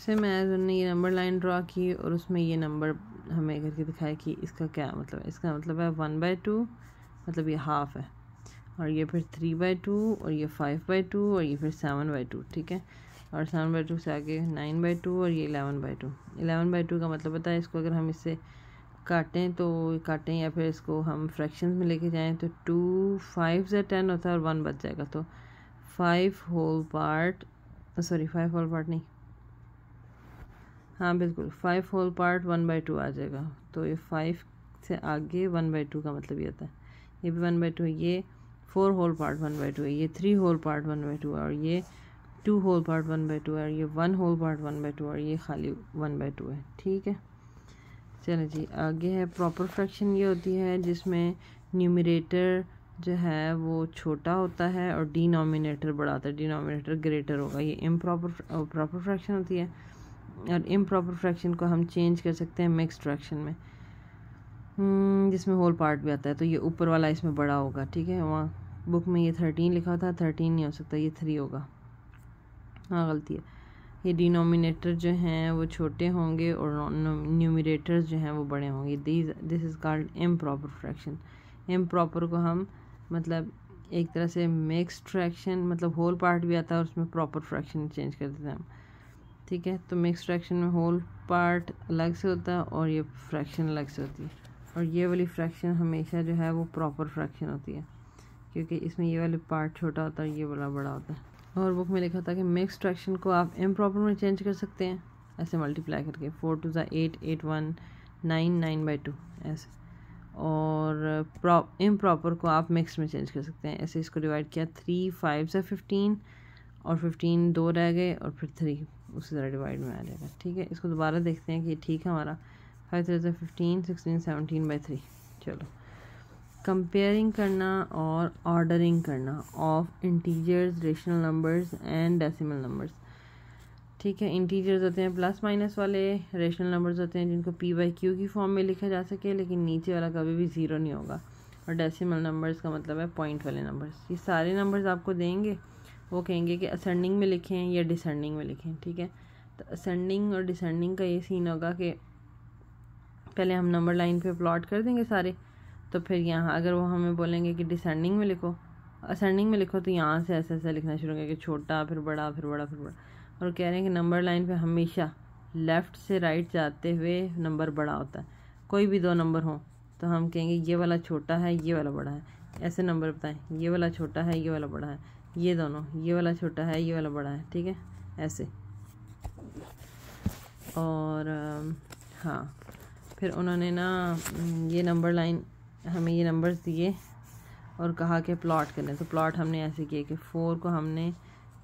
से मैं उन्होंने ये नंबर लाइन ड्रा की और उसमें ये नंबर हमें करके दिखाया कि इसका क्या मतलब है इसका मतलब है वन बाई टू मतलब ये हाफ है और ये फिर थ्री बाई टू और ये फाइव बाई टू और ये फिर सेवन बाई टू ठीक है और सेवन बाई टू से आगे नाइन बाई टू और ये eleven by two eleven by two का मतलब पता है इसको अगर हम इससे काटें तो काटें या फिर इसको हम फ्रैक्शन में लेके जाएँ तो टू फाइव से टेन होता है और वन बच जाएगा तो five whole part sorry five whole part नहीं हाँ बिल्कुल five whole part one by two आ जाएगा तो ये फाइव से आगे वन बाई टू का मतलब ये होता है ये भी वन बाई टू है ये four whole part one by two है ये three whole part one by two है और ये two whole part one by two है और ये one whole part one by two और ये खाली वन बाई टू है ठीक है चलो जी आगे है प्रॉपर फ्रैक्शन ये होती है जिसमें न्यूमिरेटर जो है वो छोटा होता है और डिनोमिनेटर बड़ा होता है डिनोमिनेटर ग्रेटर होगा ये इम प्रॉपर प्रॉपर फ्रैक्शन होती है और इम प्रॉपर फ्रैक्शन को हम चेंज कर सकते हैं मिक्स फ्रैक्शन में hmm, जिसमें होल पार्ट भी आता है तो ये ऊपर वाला इसमें बड़ा होगा ठीक है वहाँ बुक में ये थर्टीन लिखा था थर्टीन नहीं हो सकता ये थ्री होगा हाँ गलती है ये डिनोमिनेटर जो हैं वो छोटे होंगे और न्यूमिनेटर्स जो हैं वो बड़े होंगे this this is called improper fraction improper को हम मतलब एक तरह से मिक्स फ्रैक्शन मतलब होल पार्ट भी आता है और उसमें प्रॉपर फ्रैक्शन चेंज कर देते हैं हम ठीक है तो मिक्स फ्रैक्शन में होल पार्ट अलग से होता है और ये फ्रैक्शन अलग से होती है और ये वाली फ्रैक्शन हमेशा जो है वो प्रॉपर फ्रैक्शन होती है क्योंकि इसमें ये वाले पार्ट छोटा होता है ये वाला बड़ा होता है और बुक में लिखा था कि मिक्स फ्रैक्शन को आप एम प्रॉपर में चेंज कर सकते हैं ऐसे मल्टीप्लाई करके फोर टू ज़ा eight eight one nine nine by two ऐसे और प्रॉप इम प्रॉपर को आप मिक्स में चेंज कर सकते हैं ऐसे इसको डिवाइड किया थ्री फाइव से फिफ्टीन और फिफ्टीन दो रह गए और फिर थ्री उसी तरह डिवाइड में आ जाएगा ठीक है इसको दोबारा देखते हैं कि ठीक है हमारा फाइव थ्री जो fifteen sixteen seventeen by three चलो कंपेयरिंग करना और ऑर्डरिंग करना of integers rational numbers and decimal numbers ठीक है इंटीजर्स होते हैं प्लस माइनस वाले रेशनल नंबर्स होते हैं जिनको पी बाई क्यू की फॉर्म में लिखा जा सके लेकिन नीचे वाला कभी भी ज़ीरो नहीं होगा और डेसिमल नंबर्स का मतलब है पॉइंट वाले नंबर्स ये सारे नंबर्स आपको देंगे वो कहेंगे कि असेंडिंग में लिखें या डिसेंडिंग में लिखें ठीक है तो असेंडिंग और डिसेंडिंग का ये सीन होगा कि पहले हम नंबर लाइन पे प्लॉट कर देंगे सारे तो फिर यहाँ अगर वो हमें बोलेंगे कि डिसेंडिंग में लिखो असेंडिंग में लिखो तो यहाँ से ऐसे ऐसे लिखना शुरू कि छोटा फिर बड़ा फिर बड़ा फिर बड़ा और कह रहे हैं कि नंबर लाइन पर हमेशा लेफ़्ट से राइट जाते हुए नंबर बड़ा होता है कोई भी दो नंबर हो तो हम कहेंगे ये वाला छोटा है ये वाला बड़ा है ऐसे नंबर बताएं ये वाला छोटा है ये वाला बड़ा है ये दोनों ये वाला छोटा है ये वाला बड़ा है ठीक है ऐसे और हाँ फिर उन्होंने ना ये नंबर लाइन हमें ये नंबर्स दिए और कहा कि प्लॉट करें तो प्लॉट हमने ऐसे किया कि फ़ोर को हमने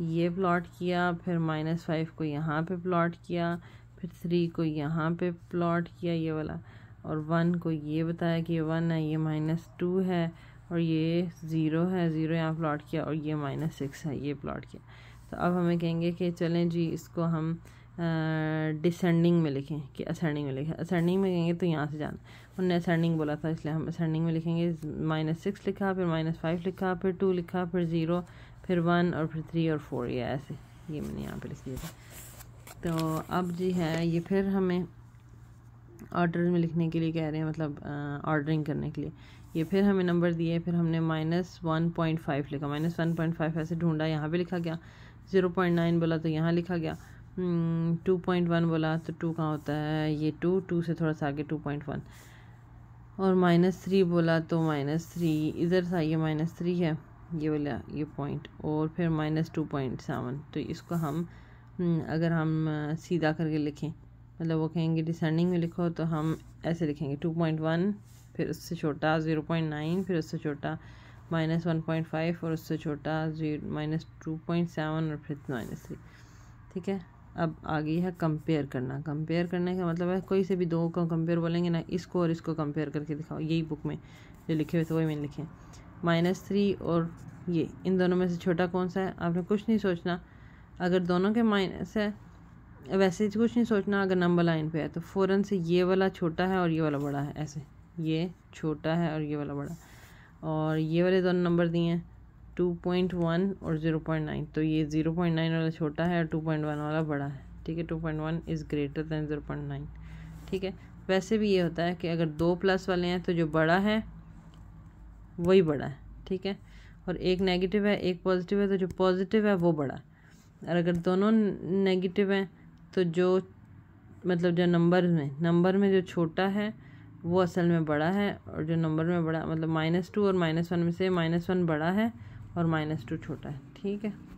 ये प्लॉट किया फिर माइनस फाइव को यहाँ पे प्लॉट किया फिर थ्री को यहाँ पे प्लॉट किया ये वाला और वन को ये बताया कि ये वन है ये माइनस टू है और ये ज़ीरो है ज़ीरो यहाँ प्लॉट किया और ये माइनस सिक्स है ये प्लॉट किया तो अब हमें कहेंगे कि चलें जी इसको हम डिसेंडिंग में लिखें कि असेंडिंग में लिखें असेंडिंग में कहेंगे तो यहाँ से जाना उनने असेंडिंग बोला था इसलिए हम असेंडिंग में लिखेंगे माइनस सिक्स लिखा फिर माइनस फाइव लिखा फिर टू लिखा फिर ज़ीरो फिर वन और फिर थ्री और फोर या ऐसे ये मैंने यहाँ पे लिख दिया था तो अब जी है ये फिर हमें ऑर्डर में लिखने के लिए कह रहे हैं मतलब ऑर्डरिंग करने के लिए ये फिर हमें नंबर दिए फिर हमने माइनस वन पॉइंट फाइव लिखा माइनस वन पॉइंट फाइव ऐसे ढूंढा यहाँ पे लिखा गया ज़ीरो पॉइंट नाइन बोला तो यहाँ लिखा गया हम्म, टू पॉइंट वन बोला तो टू कहाँ होता है ये टू टू से थोड़ा सा आगे टू पॉइंट वन और माइनस थ्री बोला तो माइनस थ्री इधर सा ये माइनस थ्री है ये बोला ये पॉइंट और फिर माइनस टू पॉइंट सेवन तो इसको हम हम्म, अगर हम सीधा करके लिखें मतलब वो कहेंगे डिसेंडिंग में लिखो तो हम ऐसे लिखेंगे टू पॉइंट वन फिर उससे छोटा ज़ीरो पॉइंट नाइन फिर उससे छोटा माइनस वन पॉइंट फाइव और उससे छोटा zero minus two point seven और फिर माइनस थ्री ठीक है अब आ गई है कंपेयर करना कंपेयर करने का मतलब है कोई से भी दो को कंपेयर बोलेंगे ना इसको और इसको कंपेयर करके दिखाओ यही बुक में जो लिखे हुए थे वही मैंने लिखे हैं माइनस थ्री और ये इन दोनों में से छोटा कौन सा है आपने कुछ नहीं सोचना अगर दोनों के माइनस है वैसे कुछ नहीं सोचना अगर नंबर लाइन पे है तो फ़ौरन से ये वाला छोटा है और ये वाला बड़ा है ऐसे ये छोटा है और ये वाला बड़ा और ये वाले दोनों नंबर दिए हैं टू पॉइंट वन और ज़ीरो पॉइंट नाइन तो ये ज़ीरो पॉइंट नाइन वाला छोटा है और टू पॉइंट वन वाला बड़ा है ठीक है two point one is greater than zero point nine ठीक है वैसे भी ये होता है कि अगर दो प्लस वाले हैं तो जो बड़ा है वही बड़ा है ठीक है और एक नेगेटिव है एक पॉजिटिव है तो जो पॉजिटिव है वो बड़ा और अगर दोनों नेगेटिव हैं तो जो मतलब जो नंबर में नंबर में जो छोटा है वो असल में बड़ा है और जो नंबर में बड़ा मतलब माइनस टू और माइनस वन में से माइनस वन बड़ा है और माइनस टू छोटा है ठीक है